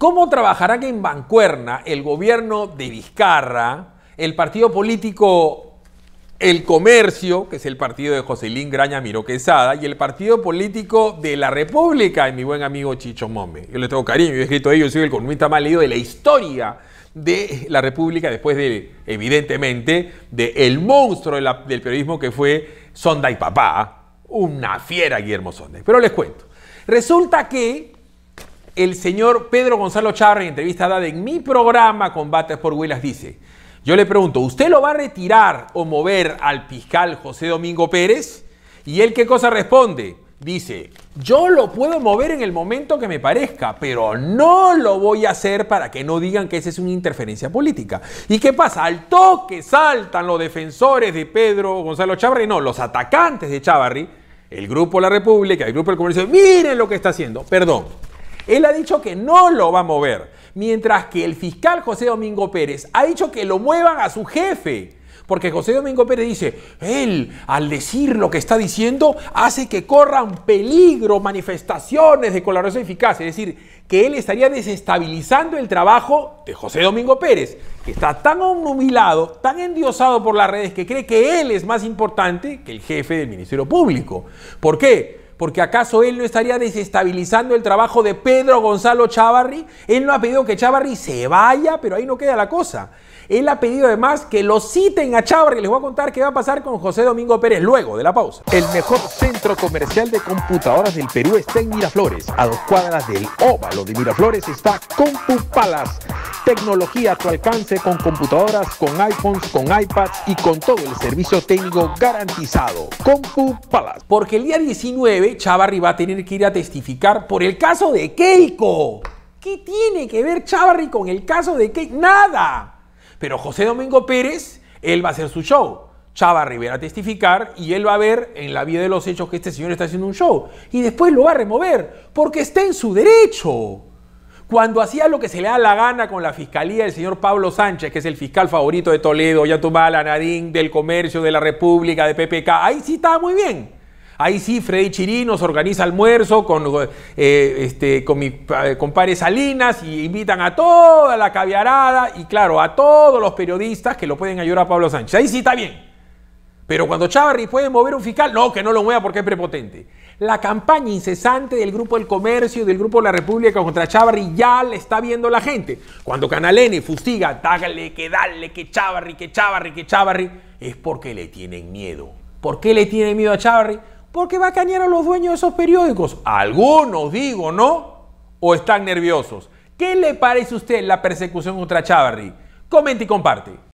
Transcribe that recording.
¿Cómo trabajarán en Bancuerna el gobierno de Vizcarra, el partido político el Comercio, que es el partido de Lín Graña Miro Quesada, y el partido político de la República, y mi buen amigo Chicho Mombe? Yo le tengo cariño, yo he escrito ello, soy el columnista más leído de la historia de la República, después de, evidentemente, de el monstruo del periodismo que fue Sonda y Papá, una fiera Guillermo Sonda. Pero les cuento. Resulta que el señor Pedro Gonzalo en entrevista dada en mi programa Combates por Huelas, dice, yo le pregunto, ¿usted lo va a retirar o mover al fiscal José Domingo Pérez? Y él qué cosa responde? Dice, yo lo puedo mover en el momento que me parezca, pero no lo voy a hacer para que no digan que esa es una interferencia política. ¿Y qué pasa? Al toque saltan los defensores de Pedro Gonzalo Chávez, no, los atacantes de Chavarri, el Grupo La República, el Grupo del Comercio, miren lo que está haciendo. Perdón, él ha dicho que no lo va a mover, mientras que el fiscal José Domingo Pérez ha dicho que lo muevan a su jefe. Porque José Domingo Pérez dice, él al decir lo que está diciendo hace que corran peligro manifestaciones de colaboración eficaz. Es decir, que él estaría desestabilizando el trabajo de José Domingo Pérez, que está tan humilado, tan endiosado por las redes, que cree que él es más importante que el jefe del Ministerio Público. ¿Por qué? Porque acaso él no estaría desestabilizando el trabajo de Pedro Gonzalo Chavarri. Él no ha pedido que Chavarri se vaya, pero ahí no queda la cosa. Él ha pedido además que lo citen a Chavarri. Les voy a contar qué va a pasar con José Domingo Pérez luego de la pausa. El mejor centro comercial de computadoras del Perú está en Miraflores. A dos cuadras del óvalo de Miraflores está Compu tecnología a tu alcance con computadoras, con iPhones, con iPads y con todo el servicio técnico garantizado. Compu Palace. Porque el día 19 Chavarri va a tener que ir a testificar por el caso de Keiko. ¿Qué tiene que ver Chavarri con el caso de Keiko? Nada. Pero José Domingo Pérez, él va a hacer su show. Chavarri va a testificar y él va a ver en la vida de los hechos que este señor está haciendo un show. Y después lo va a remover porque está en su derecho. Cuando hacía lo que se le da la gana con la fiscalía el señor Pablo Sánchez, que es el fiscal favorito de Toledo, mal, Anadín, del Comercio, de la República, de PPK, ahí sí está muy bien. Ahí sí, Freddy Chirinos organiza almuerzo con, eh, este, con mi eh, Salinas y invitan a toda la caviarada y claro, a todos los periodistas que lo pueden ayudar a Pablo Sánchez. Ahí sí está bien. Pero cuando Chávarri puede mover un fiscal, no, que no lo mueva porque es prepotente. La campaña incesante del Grupo del Comercio y del Grupo La República contra Chávarri ya la está viendo la gente. Cuando Canal N fustiga, dágale, que dale, que Chávarri, que Chavarri que Chavarri es porque le tienen miedo. ¿Por qué le tienen miedo a Chávarri? Porque va a cañar a los dueños de esos periódicos. Algunos, digo, ¿no? ¿O están nerviosos? ¿Qué le parece a usted la persecución contra Chávarri? Comente y comparte.